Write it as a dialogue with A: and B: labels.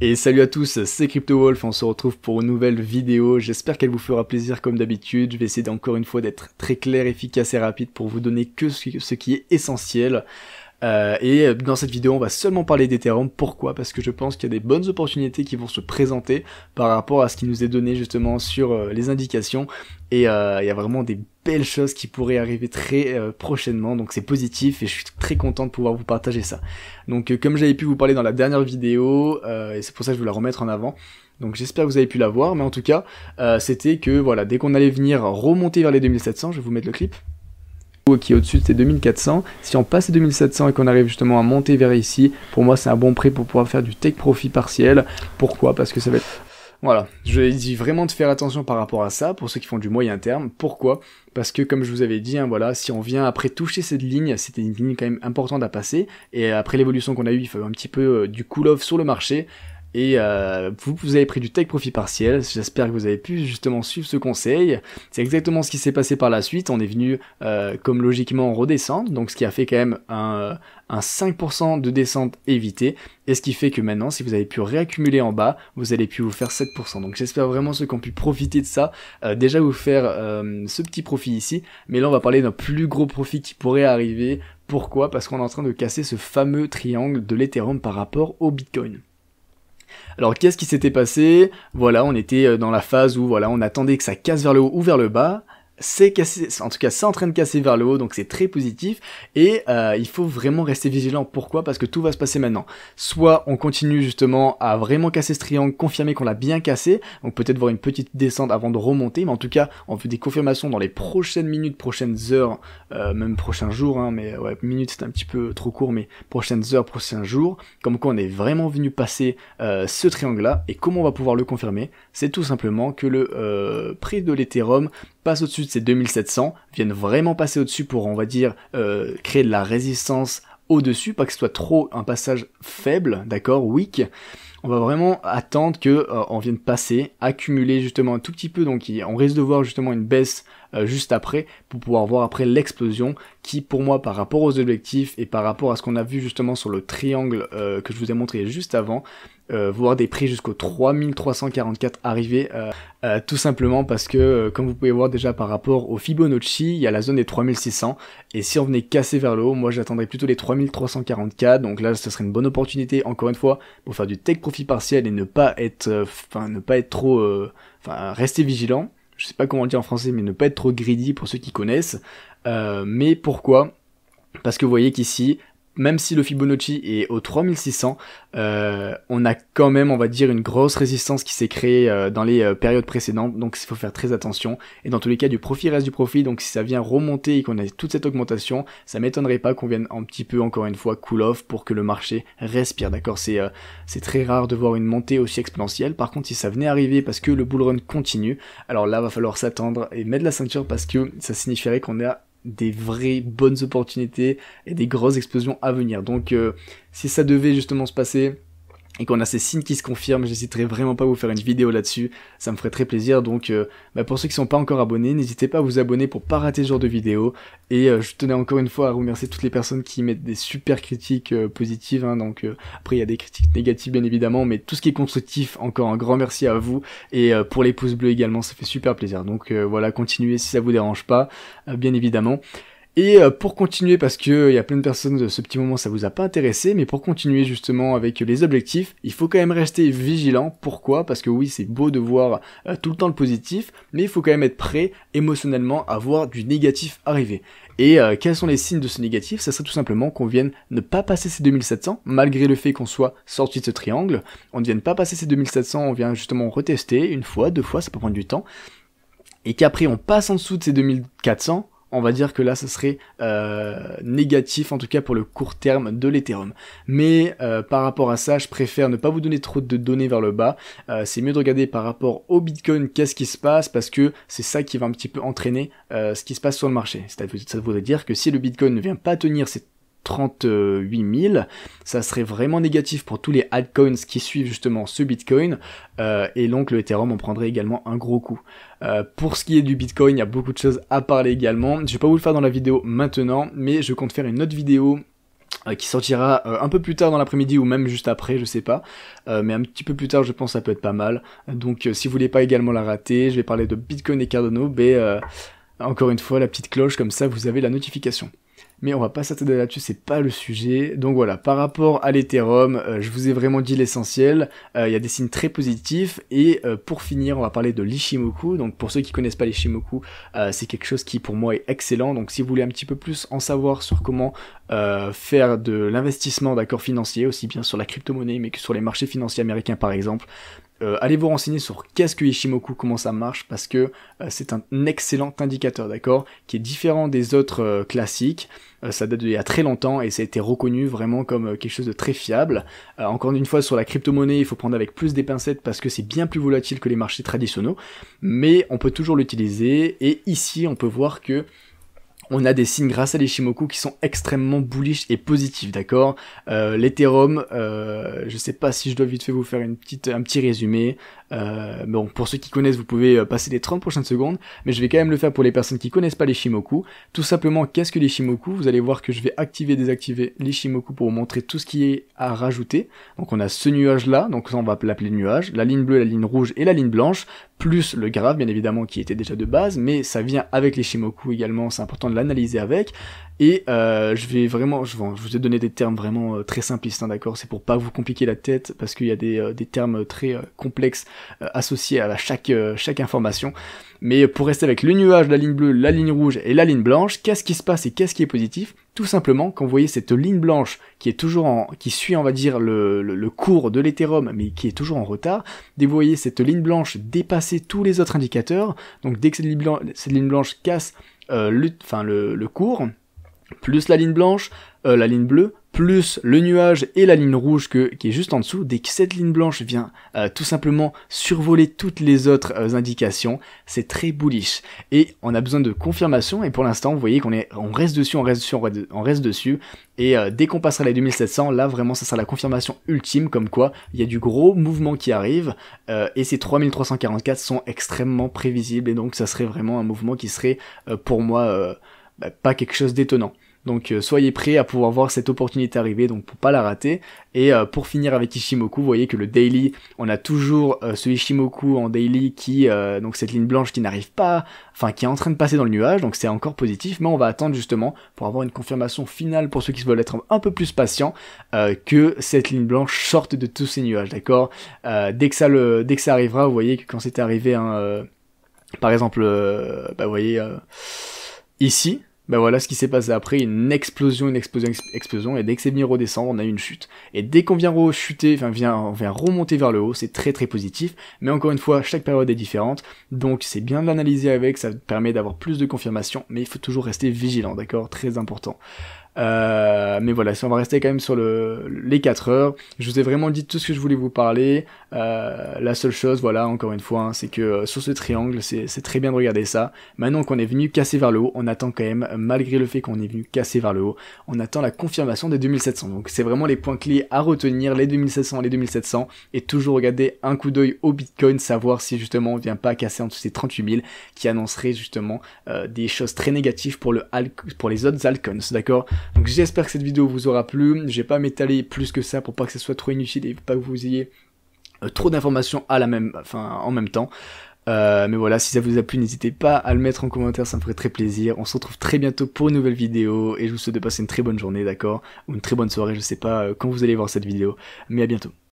A: Et salut à tous, c'est CryptoWolf, on se retrouve pour une nouvelle vidéo, j'espère qu'elle vous fera plaisir comme d'habitude, je vais essayer encore une fois d'être très clair, efficace et rapide pour vous donner que ce qui est essentiel. Euh, et euh, dans cette vidéo, on va seulement parler d'Ethereum. Pourquoi Parce que je pense qu'il y a des bonnes opportunités qui vont se présenter par rapport à ce qui nous est donné justement sur euh, les indications. Et il y a vraiment des belles choses qui pourrait arriver très euh, prochainement, donc c'est positif et je suis très content de pouvoir vous partager ça. Donc euh, comme j'avais pu vous parler dans la dernière vidéo, euh, et c'est pour ça que je voulais la remettre en avant, donc j'espère que vous avez pu la voir, mais en tout cas, c'était que voilà, dès qu'on allait venir remonter vers les 2700, je vais vous mettre le clip, qui est au-dessus de 2400. Si on passe les 2700 et qu'on arrive justement à monter vers ici, pour moi c'est un bon prix pour pouvoir faire du take profit partiel. Pourquoi Parce que ça va être... Voilà, je dis vraiment de faire attention par rapport à ça, pour ceux qui font du moyen terme. Pourquoi Parce que comme je vous avais dit, hein, voilà, si on vient après toucher cette ligne, c'était une ligne quand même importante à passer, et après l'évolution qu'on a eue, il fallait un petit peu euh, du cool-off sur le marché, et euh, vous, avez pris du tech profit partiel. J'espère que vous avez pu justement suivre ce conseil. C'est exactement ce qui s'est passé par la suite. On est venu, euh, comme logiquement, redescendre. Donc, ce qui a fait quand même un, 5% euh, de descente évitée. Et ce qui fait que maintenant, si vous avez pu réaccumuler en bas, vous allez pu vous faire 7%. Donc, j'espère vraiment ceux qui ont pu profiter de ça, déjà vous faire ce petit profit ici. Mais là, on va parler d'un plus gros profit qui pourrait arriver. Pourquoi Parce qu'on est en train de casser ce fameux triangle de l'Ethereum par rapport au Bitcoin. Alors qu'est-ce qui s'était passé Voilà, on était euh, dans la phase où voilà, on attendait que ça casse vers le haut ou vers le bas, c'est cassé, en tout cas c'est en train de casser vers le haut, donc c'est très positif. Et euh, il faut vraiment rester vigilant. Pourquoi Parce que tout va se passer maintenant. Soit on continue justement à vraiment casser ce triangle, confirmer qu'on l'a bien cassé, donc peut-être voir une petite descente avant de remonter, mais en tout cas on veut des confirmations dans les prochaines minutes, prochaines heures, euh, même prochains jours, hein, mais ouais, minutes c'est un petit peu trop court, mais prochaines heures, prochains jours, comme quoi on est vraiment venu passer euh, ce triangle-là, et comment on va pouvoir le confirmer C'est tout simplement que le prix de l'Ethereum Passe au-dessus de ces 2700, viennent vraiment passer au-dessus pour, on va dire, euh, créer de la résistance au-dessus, pas que ce soit trop un passage faible, d'accord, weak, on va vraiment attendre que euh, on vienne passer, accumuler justement un tout petit peu, donc on risque de voir justement une baisse euh, juste après pour pouvoir voir après l'explosion qui pour moi par rapport aux objectifs et par rapport à ce qu'on a vu justement sur le triangle euh, que je vous ai montré juste avant, voir des prix jusqu'au 3344 arriver tout simplement parce que comme vous pouvez voir déjà par rapport au Fibonacci, il y a la zone des 3600 et si on venait casser vers le haut, moi j'attendrais plutôt les 3344 donc là ce serait une bonne opportunité encore une fois pour faire du tech profit partiel et ne pas être, euh, enfin, ne pas être trop, euh, enfin, rester vigilant. Je sais pas comment le dire en français, mais ne pas être trop greedy pour ceux qui connaissent. Euh, mais pourquoi Parce que vous voyez qu'ici, même si le Fibonacci est au 3600, euh, on a quand même, on va dire, une grosse résistance qui s'est créée euh, dans les euh, périodes précédentes, donc il faut faire très attention. Et dans tous les cas, du profit reste du profit, donc si ça vient remonter et qu'on a toute cette augmentation, ça m'étonnerait pas qu'on vienne un petit peu, encore une fois, cool off pour que le marché respire, d'accord C'est c'est très rare de voir une montée aussi exponentielle. Par contre, si ça venait arriver parce que le bull run continue, alors là, va falloir s'attendre et mettre la ceinture parce que ça signifierait qu'on à des vraies bonnes opportunités et des grosses explosions à venir. Donc euh, si ça devait justement se passer, et qu'on a ces signes qui se confirment, j'hésiterai vraiment pas à vous faire une vidéo là-dessus, ça me ferait très plaisir, donc euh, bah, pour ceux qui sont pas encore abonnés, n'hésitez pas à vous abonner pour pas rater ce genre de vidéo, et euh, je tenais encore une fois à remercier toutes les personnes qui mettent des super critiques euh, positives, hein. donc après il y a des critiques négatives bien évidemment, mais tout ce qui est constructif, encore un grand merci à vous, et pour les pouces bleus également, ça fait super plaisir, donc voilà, continuez si ça vous dérange pas, bien évidemment. Et euh, pour continuer, parce qu'il euh, y a plein de personnes, de euh, ce petit moment ça vous a pas intéressé, mais pour continuer justement avec les objectifs, il faut quand même rester vigilant. Pourquoi Parce que oui, c'est beau de voir tout le temps le positif, mais il faut quand même être prêt émotionnellement à voir du négatif arriver. Et quels sont les signes de ce négatif Ça serait tout simplement qu'on vienne ne pas passer ces 2700, malgré le fait qu'on soit sorti de ce triangle. On ne vienne pas passer ces 2700, on vient justement retester une fois, deux fois, ça peut prendre du temps. Et qu'après on passe en dessous de ces 2400, on va dire que là, ça serait euh, négatif, en tout cas pour le court terme de l'Ethereum. Mais euh, par rapport à ça, je préfère ne pas vous donner trop de données vers le bas. Euh, c'est mieux de regarder par rapport au Bitcoin qu'est-ce qui se passe, parce que c'est ça qui va un petit peu entraîner ce qui se passe sur le marché. Ça voudrait ça dire que si le Bitcoin ne vient pas tenir cette 38 000. Ça serait vraiment négatif pour tous les altcoins qui suivent justement ce Bitcoin. Euh, et donc le Ethereum en prendrait également un gros coup. Euh, pour ce qui est du Bitcoin, il y a beaucoup de choses à parler également. Je vais pas vous le faire dans la vidéo maintenant, mais je compte faire une autre vidéo euh, qui sortira un peu plus tard dans l'après-midi ou même juste après, je sais pas. mais un petit peu plus tard, je pense ça peut être pas mal. Donc si vous voulez pas également la rater, je vais parler de Bitcoin et Cardano, mais encore une fois, la petite cloche, comme ça vous avez la notification mais on va pas s'attarder là-dessus, c'est pas le sujet. Donc voilà, par rapport à l'Ethereum, euh, je vous ai vraiment dit l'essentiel. Euh, il y a des signes très positifs. Et euh, pour finir, on va parler de l'Ishimoku. Donc pour ceux qui connaissent pas l'Ishimoku, c'est quelque chose qui pour moi est excellent. Donc si vous voulez un petit peu plus en savoir sur comment faire de l'investissement d'accords financiers, aussi bien sur la crypto-monnaie, mais que sur les marchés financiers américains par exemple, euh, allez vous renseigner sur qu'est-ce que Ishimoku, comment ça marche, parce que euh, c'est un excellent indicateur, d'accord, qui est différent des autres euh, classiques. ça date d'il y a très longtemps et ça a été reconnu vraiment comme quelque chose de très fiable. encore une fois, sur la crypto-monnaie, il faut prendre avec plus des pincettes parce que c'est bien plus volatile que les marchés traditionnels, mais on peut toujours l'utiliser et ici on peut voir que on a des signes grâce à l'Ishimoku qui sont extrêmement bullish et positifs, d'accord euh, L'Ethereum, euh, je sais pas si je dois vite fait vous faire une petite, un petit résumé. Euh, bon, pour ceux qui connaissent, vous pouvez euh, passer les 30 prochaines secondes, mais je vais quand même le faire pour les personnes qui connaissent pas les Shimoku. Tout simplement, qu'est-ce que les Shimoku Vous allez voir que je vais activer, désactiver les Shimoku pour vous montrer tout ce qui est à rajouter. Donc on a ce nuage-là, donc ça on va l'appeler nuage, la ligne bleue, la ligne rouge et la ligne blanche, plus le grave, bien évidemment qui était déjà de base, mais ça vient avec les Shimoku également, c'est important de l'analyser avec. Et euh, je vais vraiment, je, vous ai donné des termes vraiment euh, très simplistes, hein, d'accord C'est pour pas vous compliquer la tête parce qu'il y a des, euh, termes très complexes associés à chaque, information. Mais pour rester avec le nuage, la ligne bleue, la ligne rouge et la ligne blanche, qu'est-ce qui se passe et qu'est-ce qui est positif Tout simplement, quand vous voyez cette ligne blanche qui est toujours en, qui suit, on va dire, le, cours de l'Ethereum, mais qui est toujours en retard, dès que vous voyez cette ligne blanche dépasser tous les autres indicateurs, donc dès que cette ligne blanche, casse euh, enfin, le cours, plus la ligne blanche, euh, la ligne bleue, plus le nuage et la ligne rouge qui est juste en dessous, dès que cette ligne blanche vient euh, tout simplement survoler toutes les autres euh, indications, c'est très bullish. Et on a besoin de confirmation, et pour l'instant, vous voyez qu'on est, on reste dessus, on reste dessus, on reste dessus, et dès qu'on passera les 2700, là vraiment, ça sera la confirmation ultime, comme quoi il y a du gros mouvement qui arrive, et ces 3344 sont extrêmement prévisibles, et donc ça serait vraiment un mouvement qui serait, pour moi bah, pas quelque chose d'étonnant. Donc euh, soyez prêts à pouvoir voir cette opportunité arriver, donc pour pas la rater. Et euh, pour finir avec Ishimoku, vous voyez que le daily, on a toujours euh, ce Ishimoku en daily qui, donc cette ligne blanche qui n'arrive pas, enfin qui est en train de passer dans le nuage, donc c'est encore positif, mais on va attendre justement pour avoir une confirmation finale pour ceux qui veulent être un peu plus patients, que cette ligne blanche sorte de tous ces nuages, d'accord Dès que ça le, dès que ça arrivera, vous voyez que quand c'est arrivé, un hein, par exemple, bah vous voyez Ici, ben voilà ce qui s'est passé après, une explosion, une explosion, une explosion, et dès que c'est venu redescendre, on a eu une chute. Et dès qu'on vient rechuter, enfin vient, on vient remonter vers le haut, c'est très très positif, mais encore une fois, chaque période est différente, donc c'est bien de l'analyser avec, ça permet d'avoir plus de confirmation, mais il faut toujours rester vigilant, d'accord Très important. Euh, mais voilà, si on va rester quand même sur le, les 4 heures, je vous ai vraiment dit tout ce que je voulais vous parler. Euh, la seule chose, voilà, encore une fois, hein, c'est que euh, sur ce triangle, c'est très bien de regarder ça. Maintenant qu'on est venu casser vers le haut, on attend quand même, malgré le fait qu'on est venu casser vers le haut, on attend la confirmation des 2700. Donc c'est vraiment les points clés à retenir, les 2700, les 2700, et toujours regarder un coup d'œil au Bitcoin, savoir si justement on vient pas casser en dessous ces 38 qui annoncerait justement des choses très négatives pour, le, pour les autres altcoins, d'accord donc j'espère que cette vidéo vous aura plu. Je vais pas m'étaler plus que ça pour pas que ce soit trop inutile et pas que vous ayez euh, trop d'informations à la même, en même temps. Euh, mais voilà, si ça vous a plu, n'hésitez pas à le mettre en commentaire, ça me ferait très plaisir. On se retrouve très bientôt pour une nouvelle vidéo et je vous souhaite de passer une très bonne journée, d'accord Ou une très bonne soirée, je sais pas euh, quand vous allez voir cette vidéo, mais à bientôt.